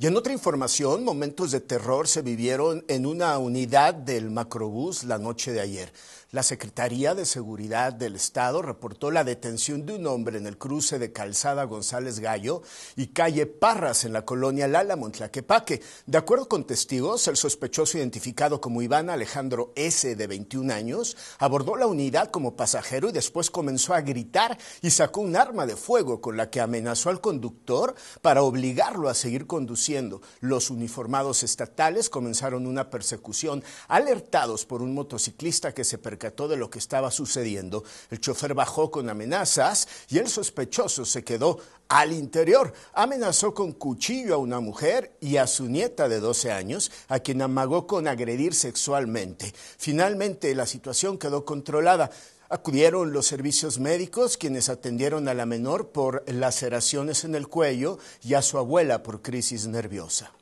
Y en otra información, momentos de terror se vivieron en una unidad del macrobús la noche de ayer. La Secretaría de Seguridad del Estado reportó la detención de un hombre en el cruce de Calzada González Gallo y calle Parras en la colonia Lala Montlaquepaque. De acuerdo con testigos, el sospechoso identificado como Iván Alejandro S. de 21 años abordó la unidad como pasajero y después comenzó a gritar y sacó un arma de fuego con la que amenazó al conductor para obligarlo a seguir conduciendo los uniformados estatales comenzaron una persecución, alertados por un motociclista que se percató de lo que estaba sucediendo. El chofer bajó con amenazas y el sospechoso se quedó al interior. Amenazó con cuchillo a una mujer y a su nieta de 12 años, a quien amagó con agredir sexualmente. Finalmente, la situación quedó controlada. Acudieron los servicios médicos, quienes atendieron a la menor por laceraciones en el cuello y a su abuela por crisis nerviosa.